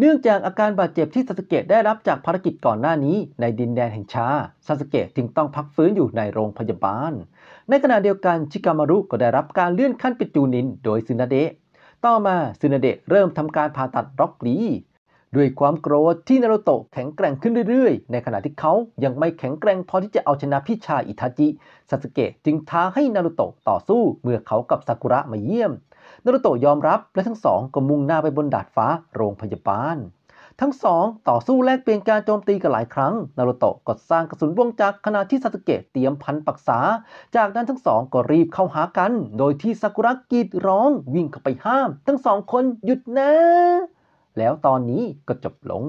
เนื่องจากอาการบาดเจ็บที่ซาสเกะได้รับจากภารกิจก่อนหน้านี้ในดินแดนแห่งชา ซาสเกะจึงต้องพักฟื้นอยู่ในโรงพยาบาล ในขณะเดียวกันชิกามารุก็ได้รับการเลื่อนขั้นเป็นจูนินโดยซึนาเดะ ต่อมาซึนาเดะเริ่มทำการผ่าตัดร็อกลีด้วยความโกรธที่นารุโตะแข็งแกร่งขึ้นเรื่อยๆ ในขณะที่เขายังไม่แข็งแกร่งพอที่จะเอาชนะพี่ชายอิทาจิ ซาสเกะจึงท้าให้นารุโตะต่อสู้เมื่อเขากับซากุระมาเยี่ยมนารุโตะยอมรับและทั้งสองก็มุ่งหน้าไปบนดาดฟ้าโรงพยาบาล ทั้งสองต่อสู้แลกเปลี่ยนการโจมตีกันหลายครั้งนารุโตะก็สร้างกระสุนวงจักรขณะที่ซาสึเกะเตรียมพันปักษา จากนั้นทั้งสองก็รีบเข้าหากัน โดยที่ซากุระกรีดร้องวิ่งเข้าไปห้าม ทั้งสองคนหยุดนะ แล้วตอนนี้ก็จบลง